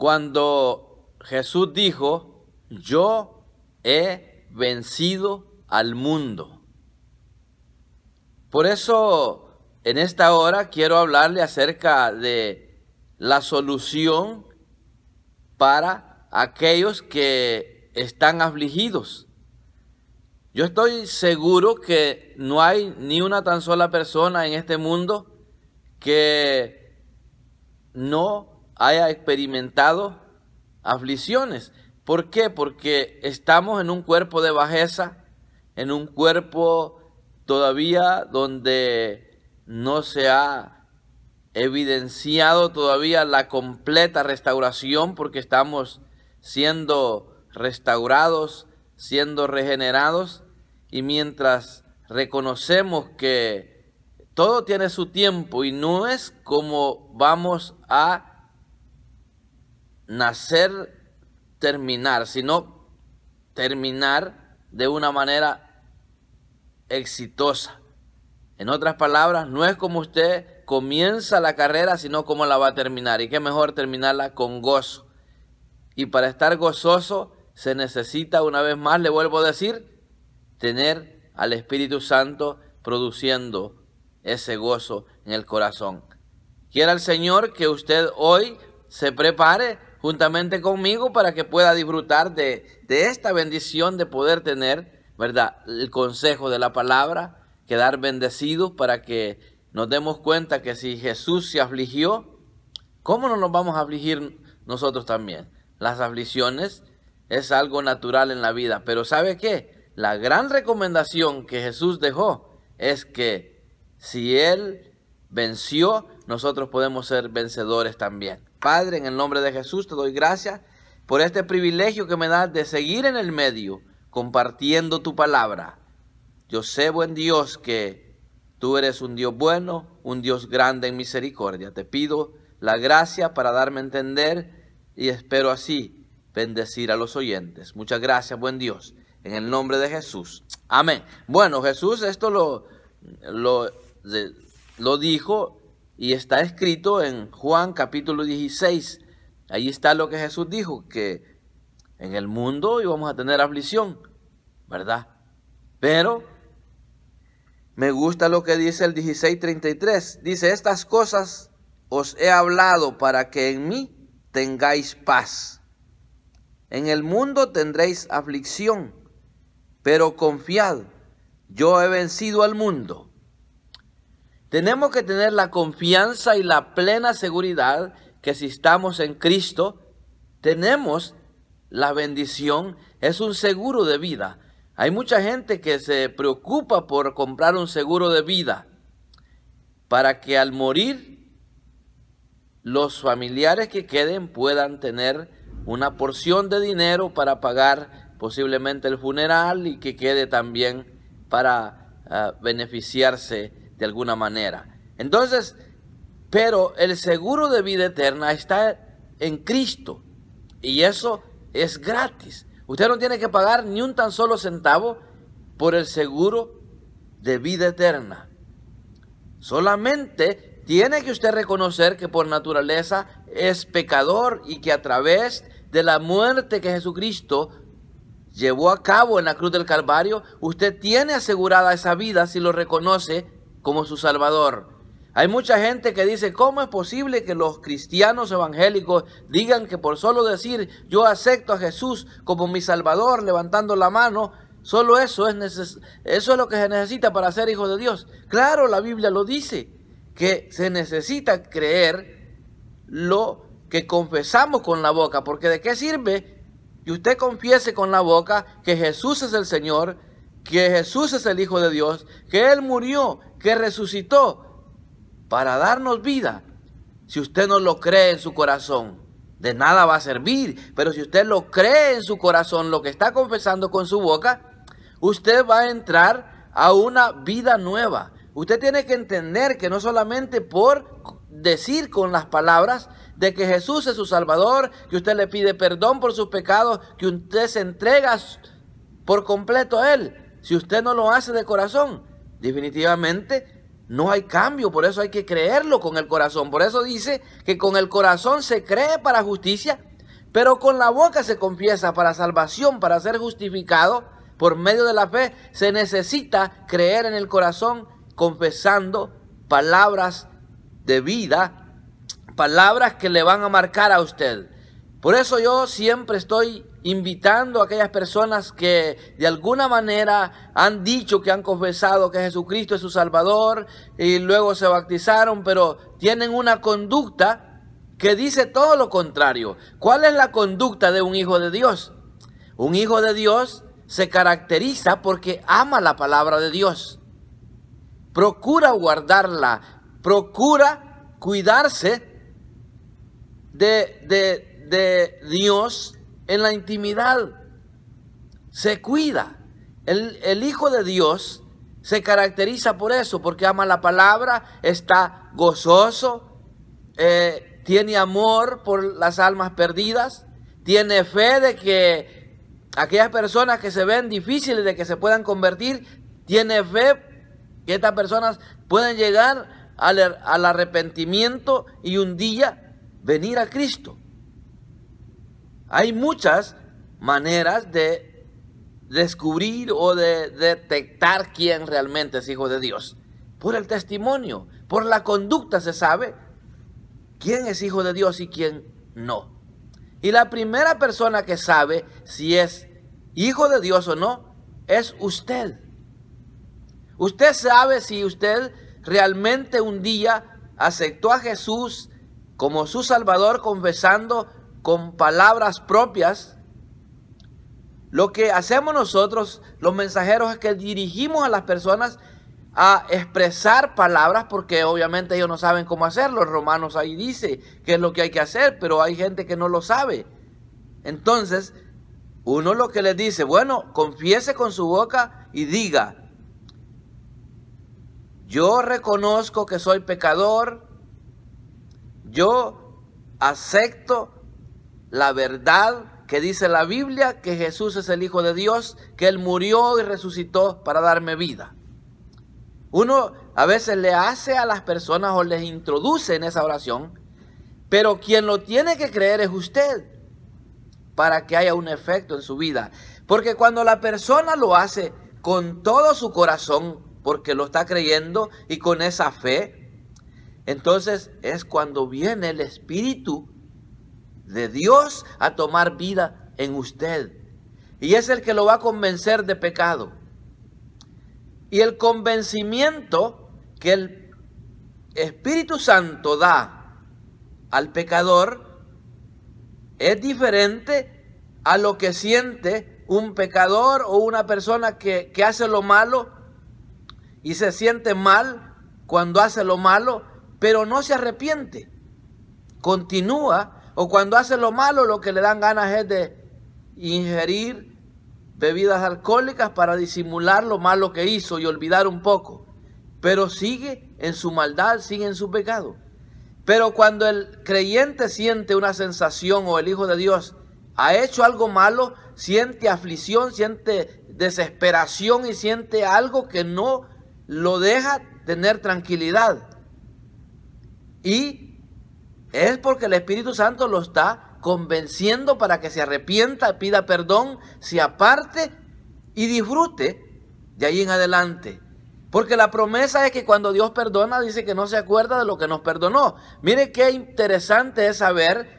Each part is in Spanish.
Cuando Jesús dijo, yo he vencido al mundo. Por eso, en esta hora quiero hablarle acerca de la solución para aquellos que están afligidos. Yo estoy seguro que no hay ni una tan sola persona en este mundo que no haya experimentado aflicciones. ¿Por qué? Porque estamos en un cuerpo de bajeza, en un cuerpo todavía donde no se ha evidenciado todavía la completa restauración porque estamos siendo restaurados, siendo regenerados y mientras reconocemos que todo tiene su tiempo y no es como vamos a nacer, terminar, sino terminar de una manera exitosa. En otras palabras, no es como usted comienza la carrera, sino cómo la va a terminar. Y qué mejor terminarla con gozo. Y para estar gozoso se necesita, una vez más, le vuelvo a decir, tener al Espíritu Santo produciendo ese gozo en el corazón. Quiera el Señor que usted hoy se prepare juntamente conmigo para que pueda disfrutar de, esta bendición de poder tener, ¿verdad? El consejo de la palabra, quedar bendecidos para que nos demos cuenta que si Jesús se afligió, ¿cómo no nos vamos a afligir nosotros también? Las aflicciones es algo natural en la vida, pero ¿sabe qué? La gran recomendación que Jesús dejó es que si Él venció, nosotros podemos ser vencedores también. Padre, en el nombre de Jesús te doy gracias por este privilegio que me das de seguir en el medio compartiendo tu palabra. Yo sé, buen Dios, que tú eres un Dios bueno, un Dios grande en misericordia. Te pido la gracia para darme a entender y espero así bendecir a los oyentes. Muchas gracias, buen Dios, en el nombre de Jesús. Amén. Bueno, Jesús esto lo, lo, lo dijo y está escrito en Juan capítulo 16. Ahí está lo que Jesús dijo, que en el mundo íbamos a tener aflicción, ¿verdad? Pero me gusta lo que dice el 16.33. Dice, estas cosas os he hablado para que en mí tengáis paz. En el mundo tendréis aflicción, pero confiad, yo he vencido al mundo. Tenemos que tener la confianza y la plena seguridad que si estamos en Cristo, tenemos la bendición, es un seguro de vida. Hay mucha gente que se preocupa por comprar un seguro de vida para que al morir los familiares que queden puedan tener una porción de dinero para pagar posiblemente el funeral y que quede también para ah, beneficiarse de alguna manera. Entonces, pero el seguro de vida eterna está en Cristo y eso es gratis. Usted no tiene que pagar ni un tan solo centavo por el seguro de vida eterna. Solamente tiene que usted reconocer que por naturaleza es pecador y que a través de la muerte que Jesucristo llevó a cabo en la cruz del Calvario, usted tiene asegurada esa vida si lo reconoce como su Salvador. Hay mucha gente que dice, ¿cómo es posible que los cristianos evangélicos digan que por solo decir yo acepto a Jesús como mi Salvador levantando la mano, solo eso es, eso es lo que se necesita para ser hijo de Dios? Claro, la Biblia lo dice, que se necesita creer lo que confesamos con la boca, porque ¿de qué sirve que usted confiese con la boca que Jesús es el Señor, que Jesús es el Hijo de Dios, que Él murió que resucitó para darnos vida. Si usted no lo cree en su corazón, de nada va a servir. Pero si usted lo cree en su corazón, lo que está confesando con su boca, usted va a entrar a una vida nueva. Usted tiene que entender que no solamente por decir con las palabras de que Jesús es su Salvador, que usted le pide perdón por sus pecados, que usted se entrega por completo a Él. Si usted no lo hace de corazón, Definitivamente no hay cambio, por eso hay que creerlo con el corazón. Por eso dice que con el corazón se cree para justicia, pero con la boca se confiesa para salvación, para ser justificado. Por medio de la fe se necesita creer en el corazón confesando palabras de vida, palabras que le van a marcar a usted. Por eso yo siempre estoy invitando a aquellas personas que de alguna manera han dicho que han confesado que Jesucristo es su Salvador y luego se bautizaron, pero tienen una conducta que dice todo lo contrario. ¿Cuál es la conducta de un hijo de Dios? Un hijo de Dios se caracteriza porque ama la palabra de Dios. Procura guardarla, procura cuidarse de, de Dios en la intimidad. Se cuida. El, Hijo de Dios se caracteriza por eso, porque ama la palabra, está gozoso, eh, tiene amor por las almas perdidas, tiene fe de que aquellas personas que se ven difíciles de que se puedan convertir, tiene fe que estas personas pueden llegar al er, arrepentimiento y un día venir a Cristo. Hay muchas maneras de descubrir o de detectar quién realmente es hijo de Dios. Por el testimonio, por la conducta se sabe quién es hijo de Dios y quién no. Y la primera persona que sabe si es hijo de Dios o no es usted. Usted sabe si usted realmente un día aceptó a Jesús como su Salvador confesando con palabras propias, lo que hacemos nosotros, los mensajeros, es que dirigimos a las personas a expresar palabras porque obviamente ellos no saben cómo hacerlo. Romanos ahí dice qué es lo que hay que hacer, pero hay gente que no lo sabe. Entonces, uno lo que les dice, bueno, confiese con su boca y diga, yo reconozco que soy pecador, yo acepto la verdad que dice la Biblia, que Jesús es el Hijo de Dios, que Él murió y resucitó para darme vida. Uno a veces le hace a las personas o les introduce en esa oración, pero quien lo tiene que creer es usted para que haya un efecto en su vida. Porque cuando la persona lo hace con todo su corazón, porque lo está creyendo y con esa fe, entonces es cuando viene el Espíritu de Dios a tomar vida en usted. Y es el que lo va a convencer de pecado. Y el convencimiento que el Espíritu Santo da al pecador es diferente a lo que siente un pecador o una persona que, que hace lo malo y se siente mal cuando hace lo malo, pero no se arrepiente. Continúa o cuando hace lo malo, lo que le dan ganas es de ingerir bebidas alcohólicas para disimular lo malo que hizo y olvidar un poco. Pero sigue en su maldad, sigue en su pecado. Pero cuando el creyente siente una sensación o el Hijo de Dios ha hecho algo malo, siente aflicción, siente desesperación y siente algo que no lo deja tener tranquilidad. Y es porque el Espíritu Santo lo está convenciendo para que se arrepienta, pida perdón, se aparte y disfrute de ahí en adelante. Porque la promesa es que cuando Dios perdona, dice que no se acuerda de lo que nos perdonó. Mire qué interesante es saber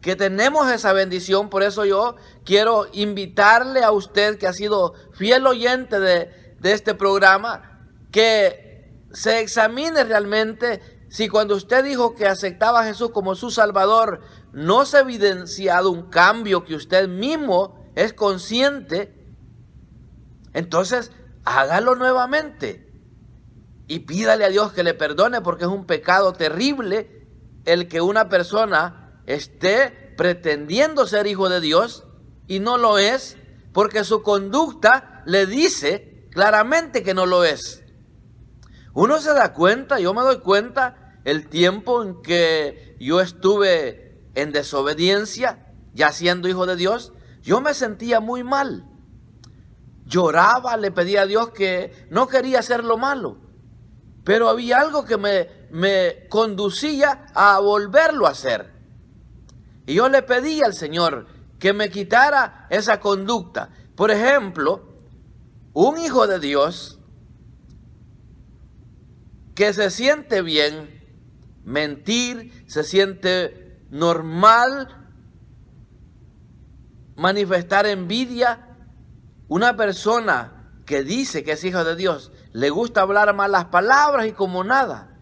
que tenemos esa bendición. Por eso yo quiero invitarle a usted que ha sido fiel oyente de, este programa, que se examine realmente si cuando usted dijo que aceptaba a Jesús como su Salvador, no se ha evidenciado un cambio que usted mismo es consciente, entonces hágalo nuevamente y pídale a Dios que le perdone porque es un pecado terrible el que una persona esté pretendiendo ser hijo de Dios y no lo es porque su conducta le dice claramente que no lo es. Uno se da cuenta, yo me doy cuenta, el tiempo en que yo estuve en desobediencia, ya siendo hijo de Dios, yo me sentía muy mal. Lloraba, le pedía a Dios que no quería hacer lo malo, pero había algo que me, me conducía a volverlo a hacer. Y yo le pedía al Señor que me quitara esa conducta. Por ejemplo, un hijo de Dios que se siente bien, mentir se siente normal, manifestar envidia. Una persona que dice que es hija de Dios le gusta hablar malas palabras y como nada.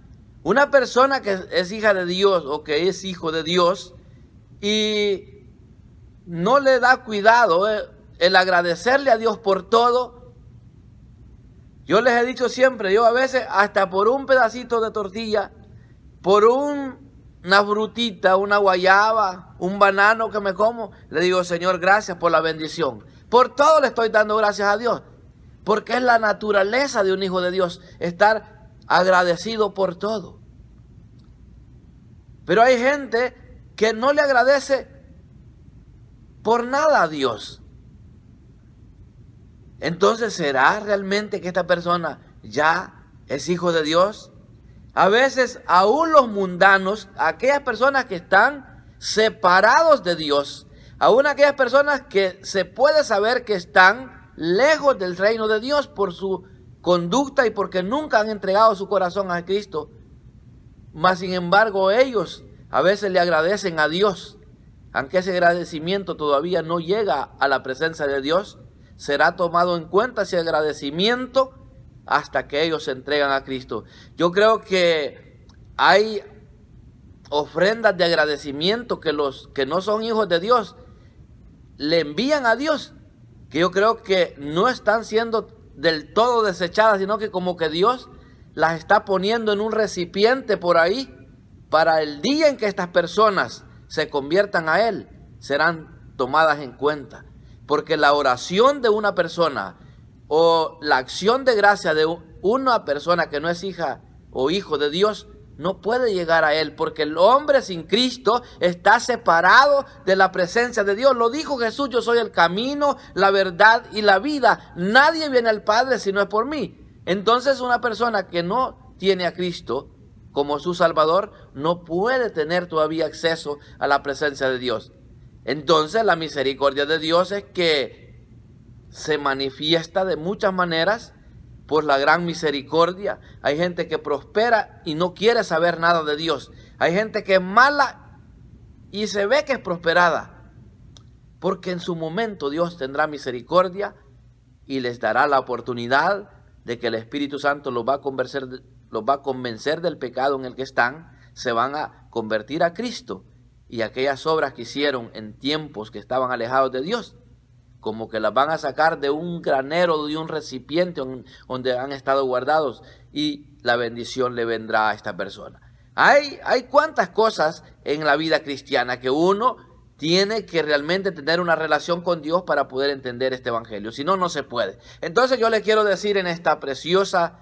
Una persona que es hija de Dios o que es hijo de Dios y no le da cuidado eh, el agradecerle a Dios por todo, yo les he dicho siempre, yo a veces hasta por un pedacito de tortilla, por un, una frutita, una guayaba, un banano que me como, le digo, Señor, gracias por la bendición. Por todo le estoy dando gracias a Dios. Porque es la naturaleza de un hijo de Dios estar agradecido por todo. Pero hay gente que no le agradece por nada a Dios. Entonces, ¿será realmente que esta persona ya es hijo de Dios? A veces, aún los mundanos, aquellas personas que están separados de Dios, aún aquellas personas que se puede saber que están lejos del reino de Dios por su conducta y porque nunca han entregado su corazón a Cristo, mas sin embargo ellos a veces le agradecen a Dios, aunque ese agradecimiento todavía no llega a la presencia de Dios, será tomado en cuenta ese agradecimiento hasta que ellos se entregan a Cristo. Yo creo que hay ofrendas de agradecimiento que los que no son hijos de Dios le envían a Dios, que yo creo que no están siendo del todo desechadas, sino que como que Dios las está poniendo en un recipiente por ahí para el día en que estas personas se conviertan a Él, serán tomadas en cuenta. Porque la oración de una persona o la acción de gracia de una persona que no es hija o hijo de Dios no puede llegar a Él, porque el hombre sin Cristo está separado de la presencia de Dios. Lo dijo Jesús, yo soy el camino, la verdad y la vida. Nadie viene al Padre si no es por mí. Entonces una persona que no tiene a Cristo como su Salvador no puede tener todavía acceso a la presencia de Dios. Entonces la misericordia de Dios es que se manifiesta de muchas maneras por la gran misericordia. Hay gente que prospera y no quiere saber nada de Dios. Hay gente que es mala y se ve que es prosperada. Porque en su momento Dios tendrá misericordia y les dará la oportunidad de que el Espíritu Santo los va a convencer, los va a convencer del pecado en el que están. Se van a convertir a Cristo y aquellas obras que hicieron en tiempos que estaban alejados de Dios, como que las van a sacar de un granero, de un recipiente donde han estado guardados y la bendición le vendrá a esta persona. Hay, hay cuantas cosas en la vida cristiana que uno tiene que realmente tener una relación con Dios para poder entender este evangelio. Si no, no se puede. Entonces yo le quiero decir en esta preciosa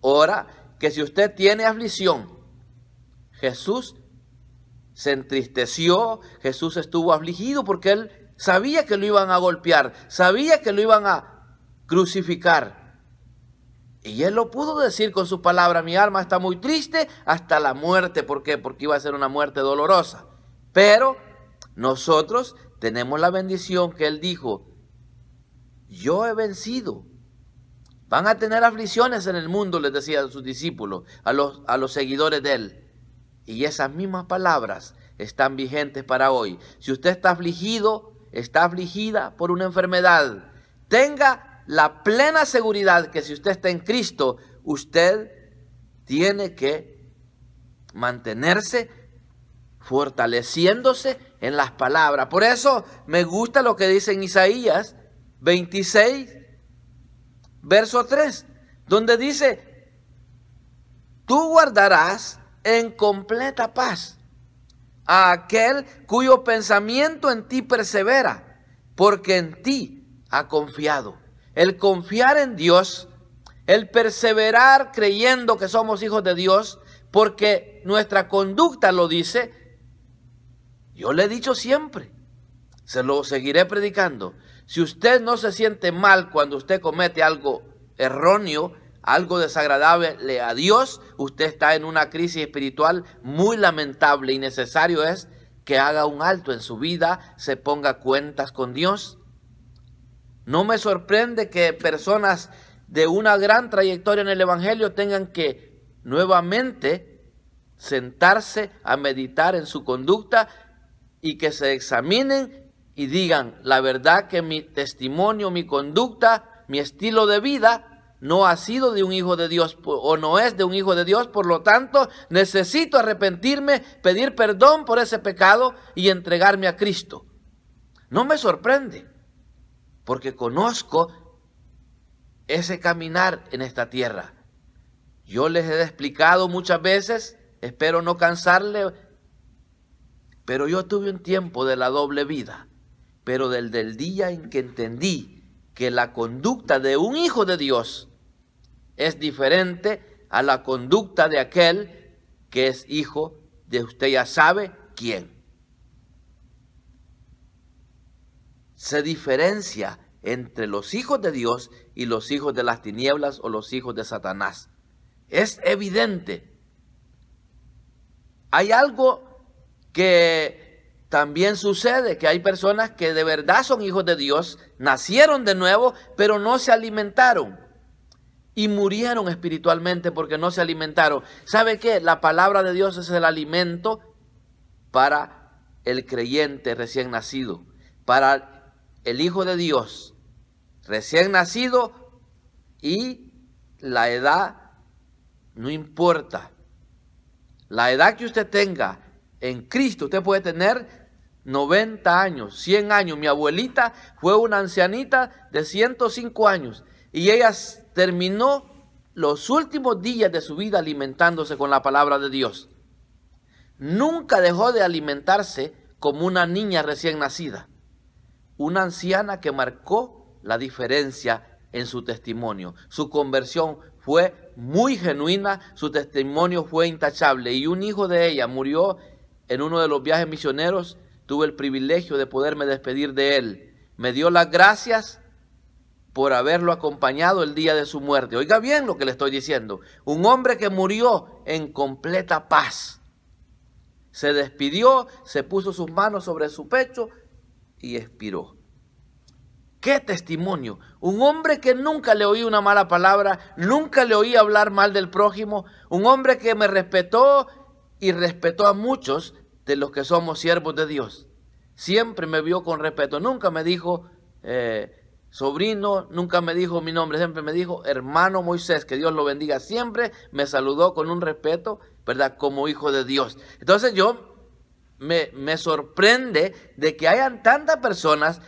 hora que si usted tiene aflicción, Jesús se entristeció, Jesús estuvo afligido porque él sabía que lo iban a golpear, sabía que lo iban a crucificar. Y él lo pudo decir con su palabra, mi alma está muy triste hasta la muerte. ¿Por qué? Porque iba a ser una muerte dolorosa. Pero nosotros tenemos la bendición que él dijo, yo he vencido. Van a tener aflicciones en el mundo, les decía a sus discípulos, a los, a los seguidores de él. Y esas mismas palabras están vigentes para hoy. Si usted está afligido, está afligida por una enfermedad, tenga la plena seguridad que si usted está en Cristo, usted tiene que mantenerse fortaleciéndose en las palabras. Por eso me gusta lo que dice en Isaías 26, verso 3, donde dice, tú guardarás en completa paz a aquel cuyo pensamiento en ti persevera, porque en ti ha confiado. El confiar en Dios, el perseverar creyendo que somos hijos de Dios, porque nuestra conducta lo dice, yo le he dicho siempre, se lo seguiré predicando. Si usted no se siente mal cuando usted comete algo erróneo, algo desagradable a Dios, usted está en una crisis espiritual muy lamentable y necesario es que haga un alto en su vida, se ponga cuentas con Dios. No me sorprende que personas de una gran trayectoria en el Evangelio tengan que nuevamente sentarse a meditar en su conducta y que se examinen y digan, la verdad que mi testimonio, mi conducta, mi estilo de vida no ha sido de un hijo de Dios o no es de un hijo de Dios. Por lo tanto, necesito arrepentirme, pedir perdón por ese pecado y entregarme a Cristo. No me sorprende, porque conozco ese caminar en esta tierra. Yo les he explicado muchas veces, espero no cansarle, pero yo tuve un tiempo de la doble vida, pero del del día en que entendí que la conducta de un hijo de Dios es diferente a la conducta de aquel que es hijo de usted ya sabe quién. Se diferencia entre los hijos de Dios y los hijos de las tinieblas o los hijos de Satanás. Es evidente. Hay algo que también sucede, que hay personas que de verdad son hijos de Dios, nacieron de nuevo, pero no se alimentaron y murieron espiritualmente porque no se alimentaron. ¿Sabe qué? La palabra de Dios es el alimento para el creyente recién nacido, para el Hijo de Dios recién nacido y la edad no importa. La edad que usted tenga en Cristo, usted puede tener 90 años, 100 años. Mi abuelita fue una ancianita de 105 años y ella terminó los últimos días de su vida alimentándose con la palabra de Dios. Nunca dejó de alimentarse como una niña recién nacida, una anciana que marcó la diferencia en su testimonio. Su conversión fue muy genuina, su testimonio fue intachable y un hijo de ella murió en uno de los viajes misioneros. Tuve el privilegio de poderme despedir de él. Me dio las gracias por haberlo acompañado el día de su muerte. Oiga bien lo que le estoy diciendo. Un hombre que murió en completa paz. Se despidió, se puso sus manos sobre su pecho y expiró. ¡Qué testimonio! Un hombre que nunca le oí una mala palabra, nunca le oí hablar mal del prójimo, un hombre que me respetó y respetó a muchos de los que somos siervos de Dios. Siempre me vio con respeto, nunca me dijo, eh, sobrino, nunca me dijo mi nombre, siempre me dijo hermano Moisés, que Dios lo bendiga. Siempre me saludó con un respeto, ¿verdad? Como hijo de Dios. Entonces yo me, sorprende de que hayan tantas personas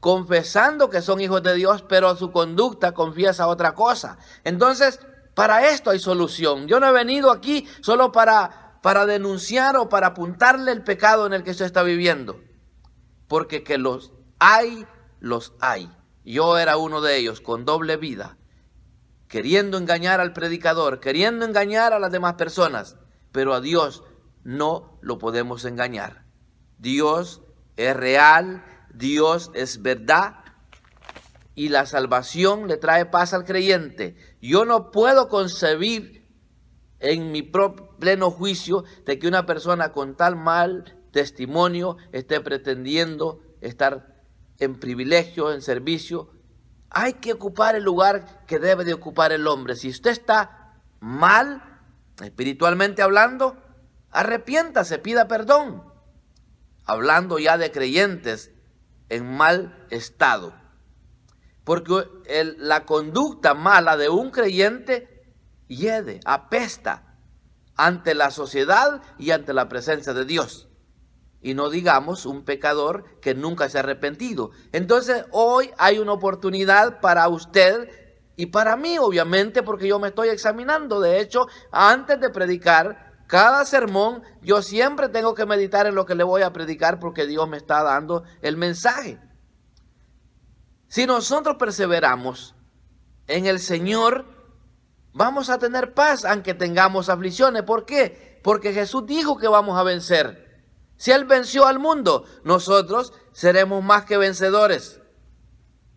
confesando que son hijos de Dios, pero su conducta confiesa otra cosa. Entonces, para esto hay solución. Yo no he venido aquí solo para, para denunciar o para apuntarle el pecado en el que se está viviendo, porque que los hay, los hay. Yo era uno de ellos, con doble vida, queriendo engañar al predicador, queriendo engañar a las demás personas, pero a Dios no lo podemos engañar. Dios es real, Dios es verdad y la salvación le trae paz al creyente. Yo no puedo concebir en mi pleno juicio de que una persona con tal mal testimonio esté pretendiendo estar en privilegio, en servicio. Hay que ocupar el lugar que debe de ocupar el hombre. Si usted está mal, espiritualmente hablando, arrepiéntase, pida perdón. Hablando ya de creyentes en mal estado. Porque la conducta mala de un creyente hiede, apesta ante la sociedad y ante la presencia de Dios y no digamos un pecador que nunca se ha arrepentido. Entonces hoy hay una oportunidad para usted y para mí, obviamente, porque yo me estoy examinando. De hecho, antes de predicar cada sermón, yo siempre tengo que meditar en lo que le voy a predicar porque Dios me está dando el mensaje. Si nosotros perseveramos en el Señor, vamos a tener paz aunque tengamos aflicciones. ¿Por qué? Porque Jesús dijo que vamos a vencer. Si Él venció al mundo, nosotros seremos más que vencedores.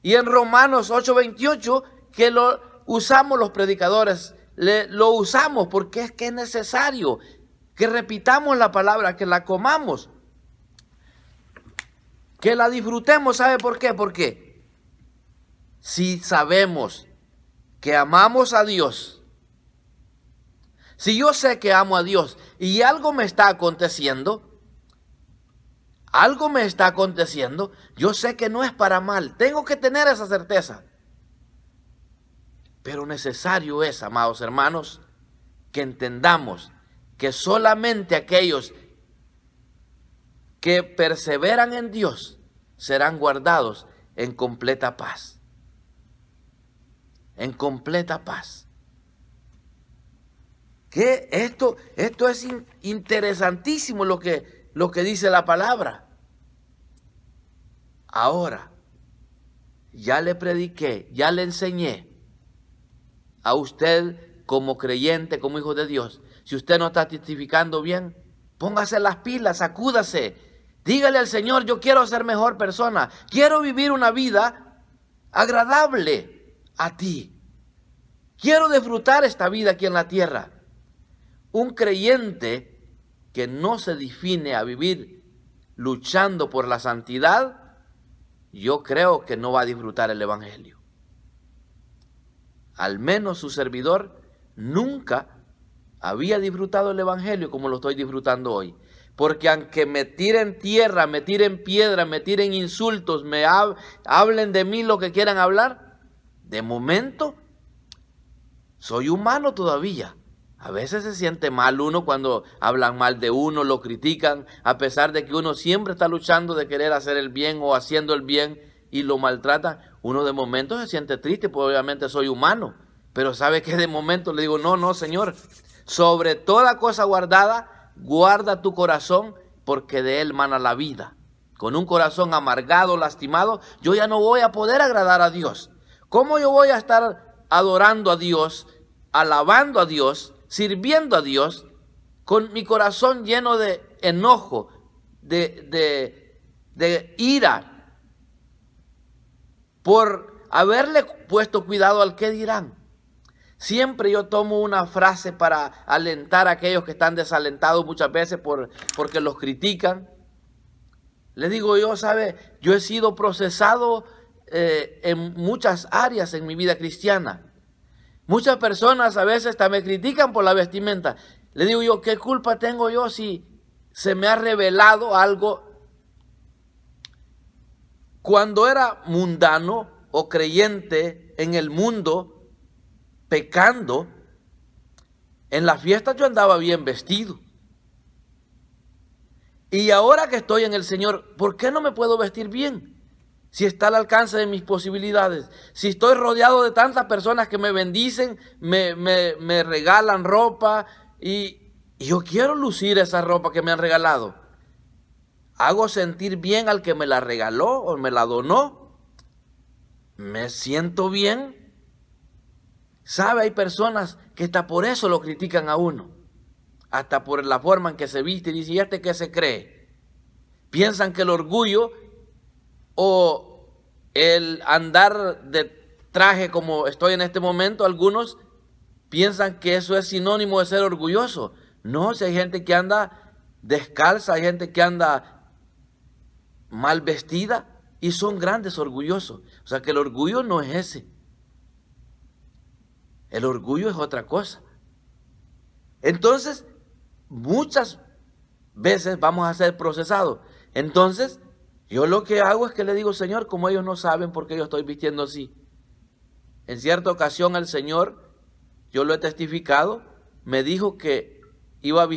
Y en Romanos 8:28, que lo usamos los predicadores, lo usamos porque es que es necesario que repitamos la palabra, que la comamos, que la disfrutemos. ¿Sabe por qué? Porque si sabemos que amamos a Dios, si yo sé que amo a Dios y algo me está aconteciendo, algo me está aconteciendo, yo sé que no es para mal, tengo que tener esa certeza. Pero necesario es, amados hermanos, que entendamos que solamente aquellos que perseveran en Dios serán guardados en completa paz. En completa paz. Que esto, esto es interesantísimo lo que, lo que dice la palabra. Ahora, ya le prediqué, ya le enseñé a usted como creyente, como hijo de Dios. Si usted no está testificando bien, póngase las pilas, sacúdase. Dígale al Señor, yo quiero ser mejor persona. Quiero vivir una vida agradable a ti. Quiero disfrutar esta vida aquí en la tierra. Un creyente que no se define a vivir luchando por la santidad, yo creo que no va a disfrutar el Evangelio. Al menos su servidor nunca había disfrutado el Evangelio como lo estoy disfrutando hoy. Porque aunque me tiren tierra, me tiren piedra, me tiren insultos, me hablen de mí lo que quieran hablar, de momento soy humano todavía. A veces se siente mal uno cuando hablan mal de uno, lo critican, a pesar de que uno siempre está luchando de querer hacer el bien o haciendo el bien y lo maltrata. Uno de momento se siente triste, porque obviamente soy humano. Pero sabe que de momento le digo, no, no, Señor, sobre toda cosa guardada, guarda tu corazón, porque de él mana la vida. Con un corazón amargado, lastimado, yo ya no voy a poder agradar a Dios. ¿Cómo yo voy a estar adorando a Dios, alabando a Dios, sirviendo a Dios con mi corazón lleno de enojo, de, ira, por haberle puesto cuidado al que dirán. Siempre yo tomo una frase para alentar a aquellos que están desalentados muchas veces por, porque los critican. Les digo yo, ¿sabe? Yo he sido procesado eh, en muchas áreas en mi vida cristiana. Muchas personas a veces también me critican por la vestimenta. Le digo yo, ¿qué culpa tengo yo si se me ha revelado algo cuando era mundano o creyente en el mundo, pecando? En las fiesta. yo andaba bien vestido. Y ahora que estoy en el Señor, ¿por qué no me puedo vestir bien? si está al alcance de mis posibilidades, si estoy rodeado de tantas personas que me bendicen, me, regalan ropa y, yo quiero lucir esa ropa que me han regalado. Hago sentir bien al que me la regaló o me la donó. Me siento bien. ¿Sabe? Hay personas que hasta por eso lo critican a uno. Hasta por la forma en que se viste y dice, ¿y este qué se cree? Piensan que el orgullo o el andar de traje como estoy en este momento, algunos piensan que eso es sinónimo de ser orgulloso. No, si hay gente que anda descalza, hay gente que anda mal vestida y son grandes orgullosos. O sea que el orgullo no es ese. El orgullo es otra cosa. Entonces, muchas veces vamos a ser procesados. Entonces, yo lo que hago es que le digo, Señor, como ellos no saben por qué yo estoy vistiendo así. En cierta ocasión el Señor, yo lo he testificado, me dijo que iba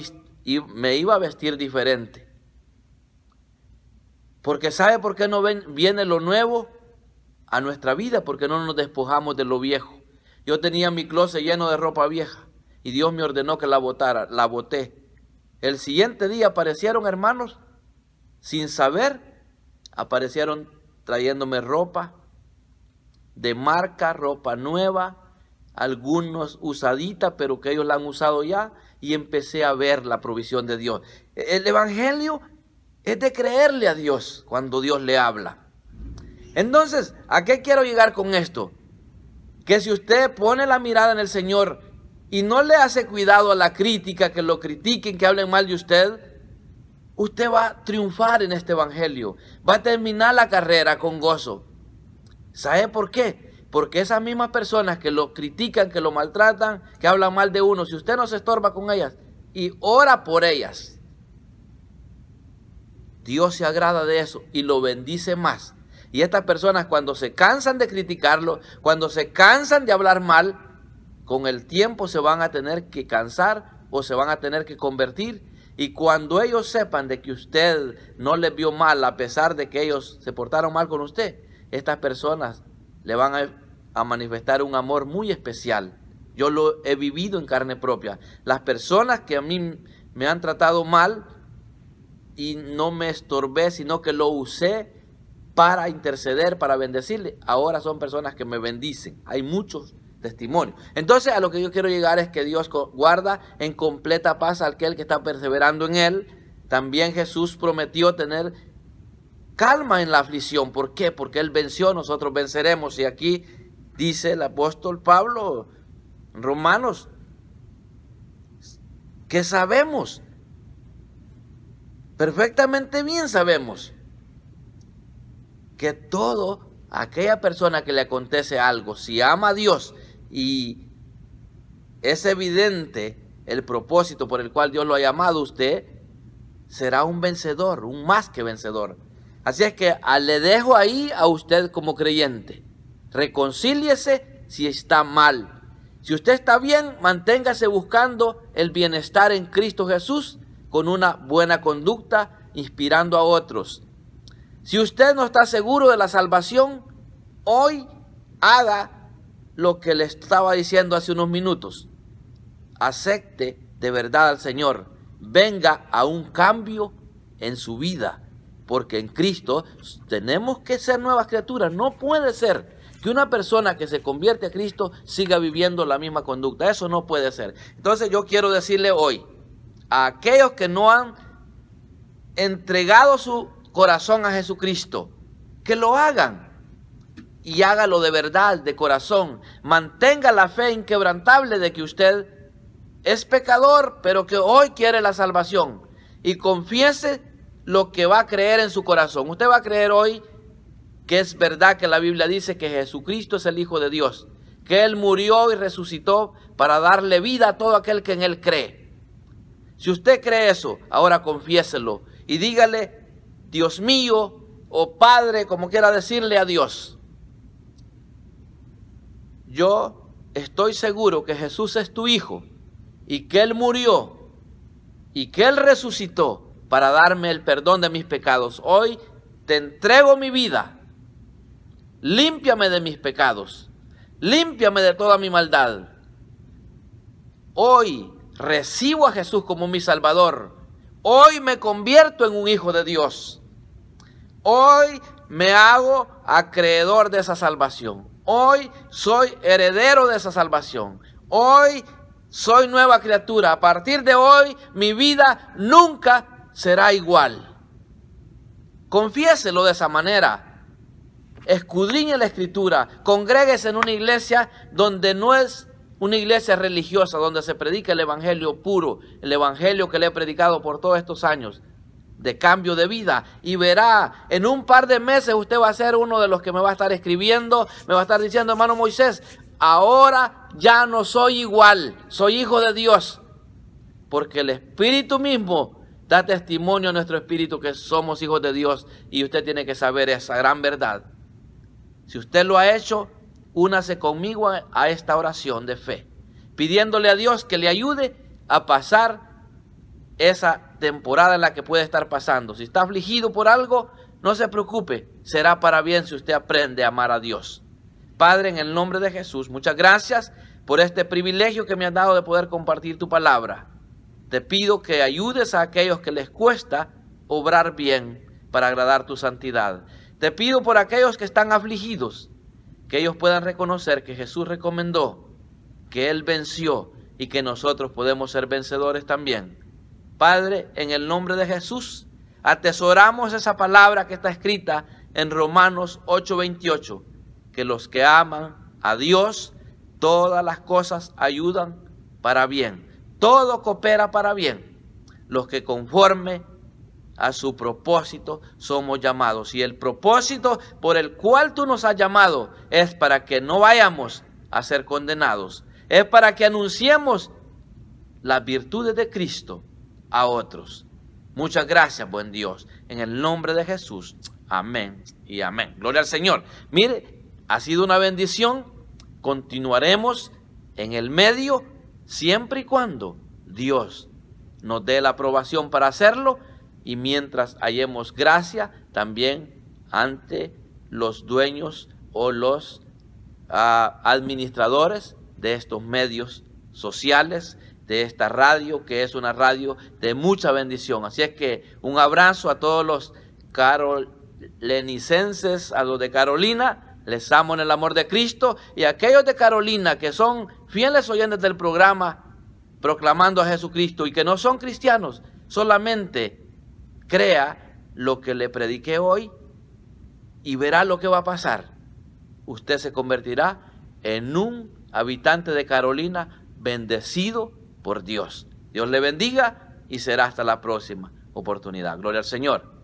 me iba a vestir diferente. Porque sabe por qué no viene lo nuevo a nuestra vida, porque no nos despojamos de lo viejo. Yo tenía mi closet lleno de ropa vieja y Dios me ordenó que la botara, la boté. El siguiente día aparecieron hermanos sin saber aparecieron trayéndome ropa de marca, ropa nueva, algunos usadita, pero que ellos la han usado ya, y empecé a ver la provisión de Dios. E-, el Evangelio es de creerle a Dios cuando Dios le habla. Entonces, ¿a qué quiero llegar con esto? Que si usted pone la mirada en el Señor y no le hace cuidado a la crítica, que lo critiquen, que hablen mal de usted, usted va a triunfar en este Evangelio. Va a terminar la carrera con gozo. ¿Sabe por qué? Porque esas mismas personas que lo critican, que lo maltratan, que hablan mal de uno, si usted no se estorba con ellas y ora por ellas, Dios se agrada de eso y lo bendice más. Y estas personas cuando se cansan de criticarlo, cuando se cansan de hablar mal, con el tiempo se van a tener que cansar o se van a tener que convertir y cuando ellos sepan de que usted no les vio mal, a pesar de que ellos se portaron mal con usted, estas personas le van a, manifestar un amor muy especial. Yo lo he vivido en carne propia. Las personas que a mí me han tratado mal y no me estorbé, sino que lo usé para interceder, para bendecirle, ahora son personas que me bendicen. Hay muchos testimonio. Entonces, a lo que yo quiero llegar es que Dios guarda en completa paz a aquel que está perseverando en Él. También Jesús prometió tener calma en la aflicción. ¿Por qué? Porque Él venció, nosotros venceremos. Y aquí dice el apóstol Pablo, Romanos, que sabemos, perfectamente bien sabemos, que todo aquella persona que le acontece algo, si ama a Dios y es evidente el propósito por el cual Dios lo ha llamado usted, será un vencedor, un más que vencedor. Así es que ah, le dejo ahí a usted como creyente. Reconcíliese si está mal. Si usted está bien, manténgase buscando el bienestar en Cristo Jesús con una buena conducta, inspirando a otros. Si usted no está seguro de la salvación, hoy haga lo que le estaba diciendo hace unos minutos. Acepte de verdad al Señor. Venga a un cambio en su vida. Porque en Cristo tenemos que ser nuevas criaturas. No puede ser que una persona que se convierte a Cristo siga viviendo la misma conducta. Eso no puede ser. Entonces yo quiero decirle hoy a aquellos que no han entregado su corazón a Jesucristo, que lo hagan y hágalo de verdad, de corazón. Mantenga la fe inquebrantable de que usted es pecador, pero que hoy quiere la salvación. Y confiese lo que va a creer en su corazón. Usted va a creer hoy que es verdad que la Biblia dice que Jesucristo es el Hijo de Dios, que Él murió y resucitó para darle vida a todo aquel que en Él cree. Si usted cree eso, ahora confiéselo y dígale, Dios mío, o oh Padre, como quiera decirle a Dios yo estoy seguro que Jesús es tu Hijo y que Él murió y que Él resucitó para darme el perdón de mis pecados. Hoy te entrego mi vida. Límpiame de mis pecados. Límpiame de toda mi maldad. Hoy recibo a Jesús como mi Salvador. Hoy me convierto en un hijo de Dios. Hoy me hago acreedor de esa salvación. Hoy soy heredero de esa salvación. Hoy soy nueva criatura. A partir de hoy mi vida nunca será igual. Confiéselo de esa manera. Escudriñe la escritura. Congréguese en una iglesia donde no es una iglesia religiosa, donde se predica el evangelio puro, el evangelio que le he predicado por todos estos años de cambio de vida. Y verá, en un par de meses usted va a ser uno de los que me va a estar escribiendo, me va a estar diciendo, hermano Moisés, ahora ya no soy igual, soy hijo de Dios. Porque el Espíritu mismo da testimonio a nuestro Espíritu que somos hijos de Dios y usted tiene que saber esa gran verdad. Si usted lo ha hecho, únase conmigo a esta oración de fe, pidiéndole a Dios que le ayude a pasar esa temporada en la que puede estar pasando. Si está afligido por algo, no se preocupe, será para bien si usted aprende a amar a Dios. Padre, en el nombre de Jesús, muchas gracias por este privilegio que me has dado de poder compartir tu palabra. Te pido que ayudes a aquellos que les cuesta obrar bien para agradar tu santidad. Te pido por aquellos que están afligidos, que ellos puedan reconocer que Jesús recomendó, que Él venció y que nosotros podemos ser vencedores también. Padre, en el nombre de Jesús, atesoramos esa palabra que está escrita en Romanos 8:28, que los que aman a Dios, todas las cosas ayudan para bien, todo coopera para bien. Los que conforme a su propósito somos llamados. Y el propósito por el cual tú nos has llamado es para que no vayamos a ser condenados. Es para que anunciemos las virtudes de Cristo a otros. Muchas gracias, buen Dios. En el nombre de Jesús. Amén y amén. Gloria al Señor. Mire, ha sido una bendición. Continuaremos en el medio siempre y cuando Dios nos dé la aprobación para hacerlo y mientras hallemos gracia también ante los dueños o los ah, administradores de estos medios sociales de esta radio, que es una radio de mucha bendición. Así es que un abrazo a todos los carolenicenses, a los de Carolina. Les amo en el amor de Cristo y a aquellos de Carolina que son fieles oyentes del programa proclamando a Jesucristo y que no son cristianos, solamente crea lo que le prediqué hoy y verá lo que va a pasar. Usted se convertirá en un habitante de Carolina bendecido por Dios. Dios le bendiga y será hasta la próxima oportunidad. Gloria al Señor.